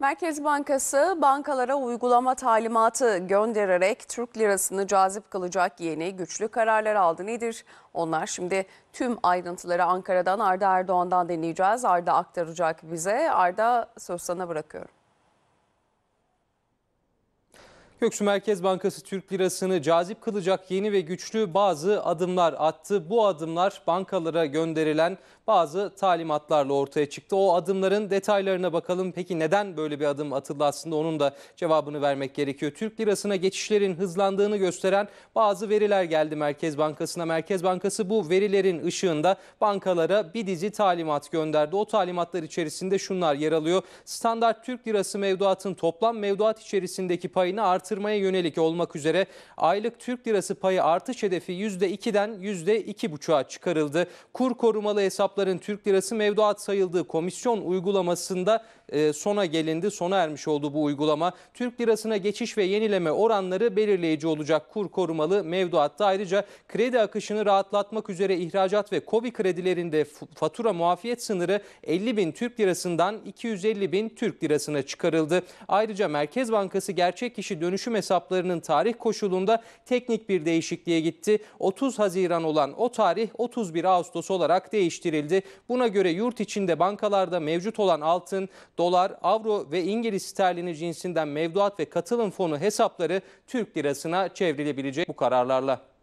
Merkez Bankası bankalara uygulama talimatı göndererek Türk lirasını cazip kılacak yeni güçlü kararlar aldı. Nedir? Onlar şimdi tüm ayrıntıları Ankara'dan Arda Erdoğan'dan deneyeceğiz. Arda aktaracak bize. Arda söz sana bırakıyorum. Göksu Merkez Bankası Türk Lirası'nı cazip kılacak yeni ve güçlü bazı adımlar attı. Bu adımlar bankalara gönderilen bazı talimatlarla ortaya çıktı. O adımların detaylarına bakalım. Peki neden böyle bir adım atıldı aslında onun da cevabını vermek gerekiyor. Türk Lirası'na geçişlerin hızlandığını gösteren bazı veriler geldi Merkez Bankası'na. Merkez Bankası bu verilerin ışığında bankalara bir dizi talimat gönderdi. O talimatlar içerisinde şunlar yer alıyor. Standart Türk Lirası mevduatın toplam mevduat içerisindeki payını artırmak artırmaya yönelik olmak üzere aylık Türk lirası payı artış hedefi %2'den %2,5'a çıkarıldı. Kur korumalı hesapların Türk lirası mevduat sayıldığı komisyon uygulamasında e, sona gelindi. Sona ermiş oldu bu uygulama. Türk lirasına geçiş ve yenileme oranları belirleyici olacak kur korumalı mevduatta. Ayrıca kredi akışını rahatlatmak üzere ihracat ve kobi kredilerinde fatura muafiyet sınırı 50 bin Türk lirasından 250 bin Türk lirasına çıkarıldı. Ayrıca Merkez Bankası gerçek kişi dönüş dönüşüm hesaplarının tarih koşulunda teknik bir değişikliğe gitti. 30 Haziran olan o tarih 31 Ağustos olarak değiştirildi. Buna göre yurt içinde bankalarda mevcut olan altın, dolar, avro ve İngiliz sterlini cinsinden mevduat ve katılım fonu hesapları Türk lirasına çevrilebilecek bu kararlarla.